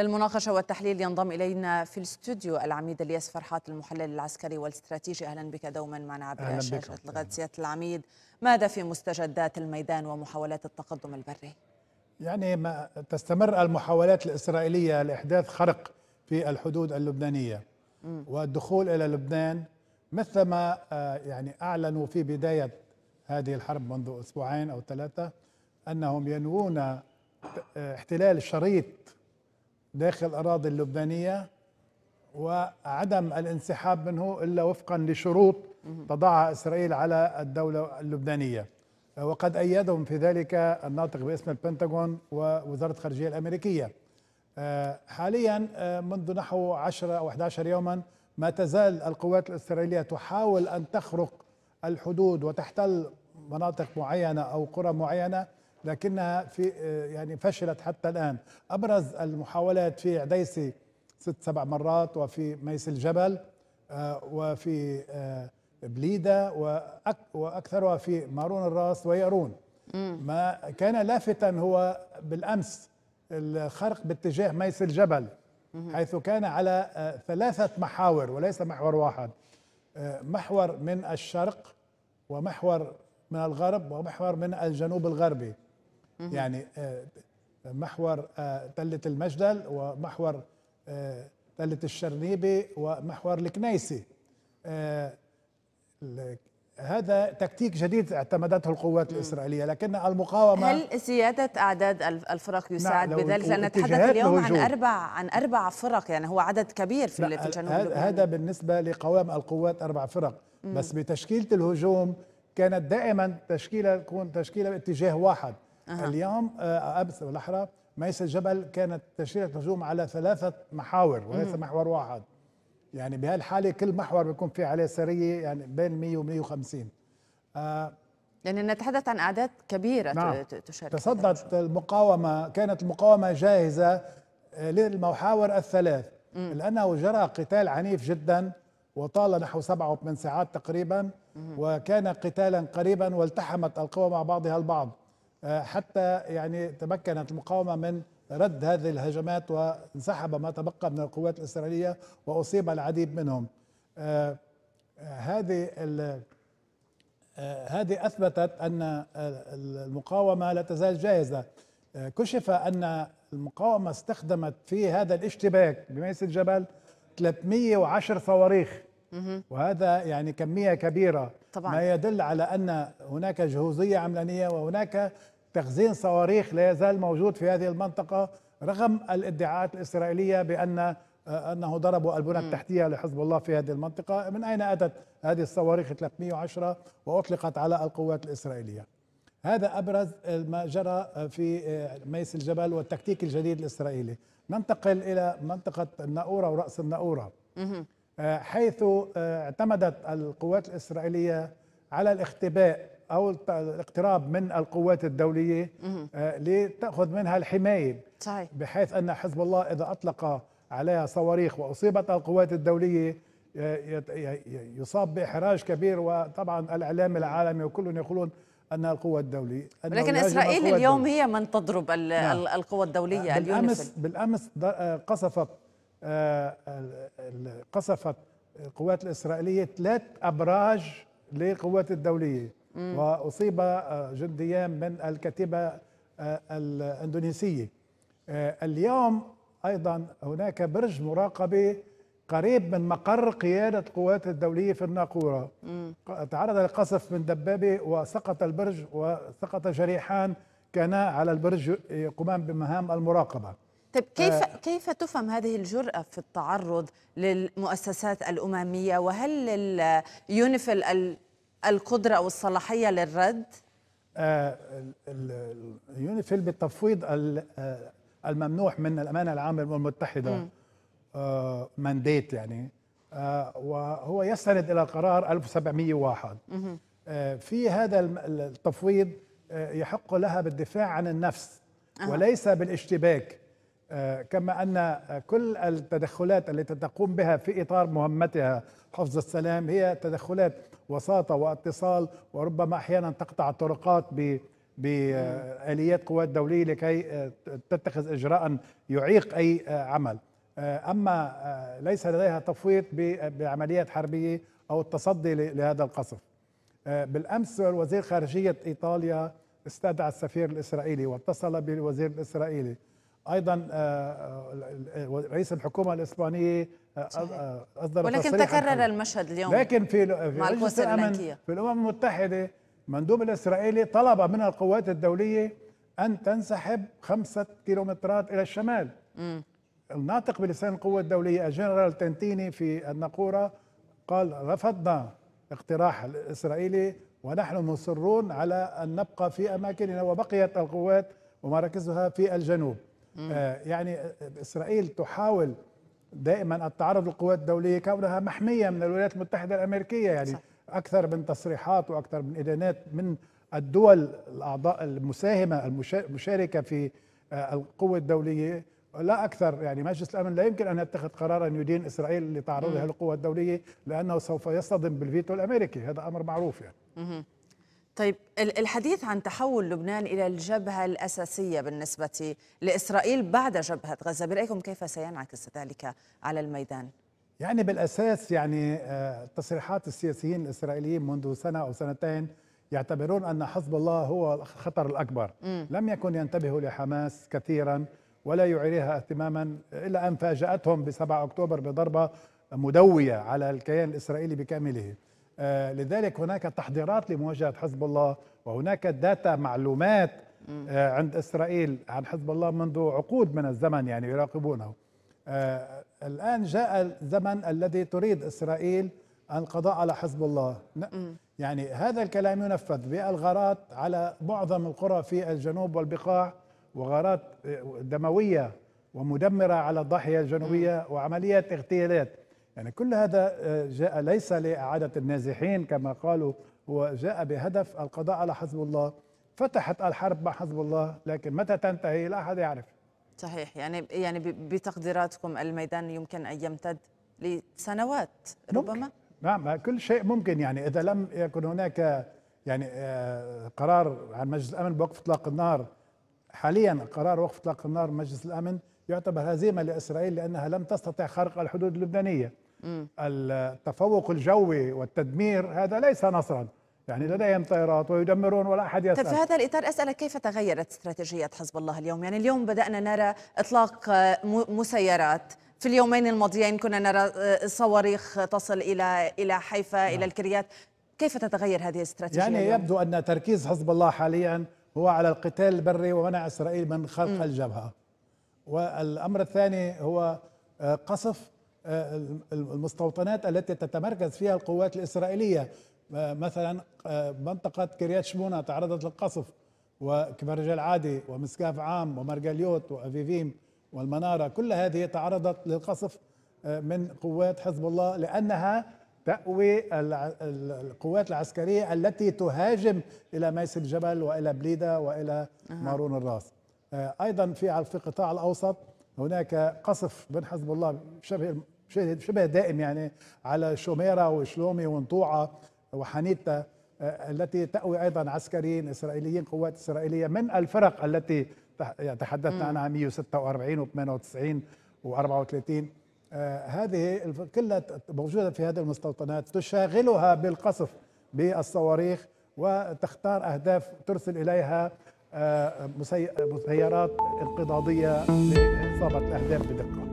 المناقشة والتحليل ينضم إلينا في الاستوديو العميد الياس فرحات المحلل العسكري والاستراتيجي أهلا بك دوما معنا عبر شاشة الغد سيادة العميد ماذا في مستجدات الميدان ومحاولات التقدم البري؟ يعني ما تستمر المحاولات الإسرائيلية لإحداث خرق في الحدود اللبنانية م. والدخول إلى لبنان مثلما آه، يعني أعلنوا في بداية هذه الحرب منذ أسبوعين أو ثلاثة أنهم ينوون آه، احتلال شريط داخل الأراضي اللبنانية وعدم الانسحاب منه إلا وفقا لشروط تضعها إسرائيل على الدولة اللبنانية وقد أيدهم في ذلك الناطق باسم البنتاغون ووزارة الخارجية الأمريكية حاليا منذ نحو 10 أو 11 يوما ما تزال القوات الإسرائيلية تحاول أن تخرق الحدود وتحتل مناطق معينة أو قرى معينة لكنها في آه، يعني فشلت حتى الآن أبرز المحاولات في عديسي ست سبع مرات وفي ميس الجبل آه، وفي آه، بليدة وأكثرها في مارون الراس ويارون ما كان لافتا هو بالأمس الخرق باتجاه ميس الجبل حيث كان على ثلاثة محاور وليس محور واحد محور من الشرق ومحور من الغرب ومحور من الجنوب الغربي يعني آه، محور آه، تلة المجدل ومحور آه، تلة الشرنيبي ومحور الكنيسي هذا تكتيك جديد اعتمدته القوات الإسرائيلية لكن المقاومة هل زيادة أعداد الفرق نعم، يساعد نعم بذلك لأن نتحدث اليوم عن أربع عن أربع فرق يعني هو عدد كبير في الجنوب هذا بالنسبة لقوام القوات أربع فرق بس بتشكيلة الهجوم كانت دائما تشكيلة تكون تشكيلة باتجاه واحد أه. اليوم أبس بالاحرى ميس الجبل كانت تشريع الهجوم على ثلاثة محاور وليس محور واحد يعني بهالحالة كل محور بيكون فيه عليه سرية يعني بين 100 و 150 آه يعني نتحدث عن أعداد كبيرة نعم. تشارك تصدت المقاومة كانت المقاومة جاهزة آه، للمحاور الثلاث مم. لأنه جرى قتال عنيف جدا وطال نحو وثمان ساعات تقريبا مم. وكان قتالا قريبا والتحمت القوى مع بعضها البعض آه، حتى يعني تمكنت المقاومة من رد هذه الهجمات وانسحب ما تبقى من القوات الإسرائيلية وأصيب العديد منهم آه، آه، هذه هذه أثبتت أن المقاومة لا تزال جاهزة كشف أن المقاومة استخدمت في هذا الاشتباك بميس الجبل 310 صواريخ وهذا يعني كمية كبيرة طبعا. ما يدل على أن هناك جهوزية عملانية وهناك تخزين صواريخ لا يزال موجود في هذه المنطقة رغم الادعاءات الإسرائيلية بأن آه، أنه ضربوا البنى التحتية لحزب الله في هذه المنطقة من أين أتت هذه الصواريخ 310 وأطلقت على القوات الإسرائيلية هذا أبرز ما جرى آه، في آه، ميس الجبل والتكتيك الجديد الإسرائيلي ننتقل إلى منطقة الناورة ورأس الناورة حيث اعتمدت القوات الإسرائيلية على الاختباء او الاقتراب من القوات الدوليه آه، لتاخذ منها الحمايه صحيح. بحيث ان حزب الله اذا اطلق عليها صواريخ واصيبت القوات الدوليه آه، يصاب باحراج كبير وطبعا الاعلام العالمي وكلهم يقولون انها القوه الدوليه لكن اسرائيل اليوم الدولية. هي من تضرب نعم. القوه الدوليه آه، بالامس بالامس قصفت قصفت القوات الاسرائيليه ثلاث ابراج للقوات الدوليه وأصيب آه، جنديان من الكتيبة آه، الإندونيسية آه، اليوم أيضا هناك برج مراقبة قريب من مقر قيادة القوات الدولية في الناقورة تعرض لقصف من دبابة وسقط البرج وسقط جريحان كانا على البرج يقومان بمهام المراقبة طيب كيف آه كيف تفهم هذه الجرأة في التعرض للمؤسسات الأممية وهل اليونيفل القدرة أو الصلاحية للرد؟ آه، يونيفيل بالتفويض آه، الممنوح من الأمانة العامة للامم المتحدة مانديت آه، يعني وهو يستند إلى قرار 1701 في هذا التفويض يحق لها بالدفاع عن النفس وليس بالاشتباك كما أن كل التدخلات التي تقوم بها في إطار مهمتها حفظ السلام هي تدخلات وساطة واتصال وربما أحيانا تقطع الطرقات بآليات قوات دولية لكي آه، تتخذ إجراء يعيق أي آه، عمل آه، أما ليس لديها تفويض بعمليات حربية أو التصدي لهذا القصف بالأمس وزير خارجية إيطاليا استدعى السفير الإسرائيلي واتصل بالوزير الإسرائيلي ايضا آه، آه، آه، رئيس الحكومه الاسبانيه اصدر ولكن تكرر المشهد اليوم لكن في مع مجلس الامن في الامم المتحده مندوب الاسرائيلي طلب من القوات الدوليه ان تنسحب خمسة كيلومترات الى الشمال م. الناطق بلسان القوة الدولية الجنرال تنتيني في النقورة قال رفضنا اقتراح الإسرائيلي ونحن مصرون على أن نبقى في أماكننا وبقيت القوات ومراكزها في الجنوب آه، يعني آه، إسرائيل تحاول دائما التعرض للقوات الدولية كونها محمية من الولايات المتحدة الأمريكية يعني صح. أكثر من تصريحات وأكثر من إدانات من الدول الأعضاء المساهمة المشاركة في آه، القوة الدولية لا أكثر يعني مجلس الأمن لا يمكن أن يتخذ قرارا يدين إسرائيل لتعرضها للقوة الدولية لأنه سوف يصطدم بالفيتو الأمريكي هذا أمر معروف يعني طيب الحديث عن تحول لبنان إلى الجبهة الأساسية بالنسبة لإسرائيل بعد جبهة غزة برأيكم كيف سينعكس ذلك على الميدان؟ يعني بالأساس يعني آه، تصريحات السياسيين الإسرائيليين منذ سنة أو سنتين يعتبرون أن حزب الله هو الخطر الأكبر م. لم يكن ينتبهوا لحماس كثيرا ولا يعيرها اهتماما إلا أن فاجأتهم ب 7 أكتوبر بضربة مدوية على الكيان الإسرائيلي بكامله آه، لذلك هناك تحضيرات لمواجهه حزب الله وهناك داتا معلومات آه، عند اسرائيل عن حزب الله منذ عقود من الزمن يعني يراقبونه آه، الان جاء الزمن الذي تريد اسرائيل القضاء على حزب الله يعني هذا الكلام ينفذ بالغارات على معظم القرى في الجنوب والبقاع وغارات دمويه ومدمره على الضاحيه الجنوبيه وعمليات اغتيالات يعني كل هذا آه، جاء ليس لإعادة النازحين كما قالوا هو جاء بهدف القضاء على حزب الله فتحت الحرب مع حزب الله لكن متى تنتهي لا أحد يعرف صحيح يعني يعني بتقديراتكم الميدان يمكن أن يمتد لسنوات ربما ممكن. نعم كل شيء ممكن يعني إذا لم يكن هناك يعني آه، قرار عن مجلس الأمن بوقف إطلاق النار حاليا قرار وقف إطلاق النار مجلس الأمن يعتبر هزيمة لإسرائيل لأنها لم تستطع خرق الحدود اللبنانية التفوق الجوي والتدمير هذا ليس نصرا يعني لديهم طائرات ويدمرون ولا احد يسال طيب في هذا الاطار اسالك كيف تغيرت استراتيجيه حزب الله اليوم؟ يعني اليوم بدانا نرى اطلاق آه، مسيرات في اليومين الماضيين كنا نرى آه، صواريخ تصل الى الى حيفا نعم. الى الكريات، كيف تتغير هذه الاستراتيجيه؟ يعني اليوم؟ يبدو ان تركيز حزب الله حاليا هو على القتال البري ومنع اسرائيل من خلق م. الجبهه. والامر الثاني هو آه، قصف آه، المستوطنات التي تتمركز فيها القوات الإسرائيلية آه، مثلا آه، منطقة كريات شمونة تعرضت للقصف وكبرج العادي ومسكاف عام ومرجليوت وأفيفيم والمنارة كل هذه تعرضت للقصف من قوات حزب الله لأنها تأوي القوات العسكرية التي تهاجم إلى ميس الجبل وإلى بليدة وإلى مارون الراس أيضا في في القطاع الأوسط هناك قصف من حزب الله شبه شبه دائم يعني على شوميرا وشلومي ونطوعة وحنيتا آه، التي تأوي أيضا عسكريين إسرائيليين قوات إسرائيلية من الفرق التي تحدثنا عنها 146 و 98 و 34 هذه كلها موجودة في هذه المستوطنات تشاغلها بالقصف بالصواريخ وتختار أهداف ترسل إليها آه، مسيرات انقضاضية لإصابة الأهداف بدقة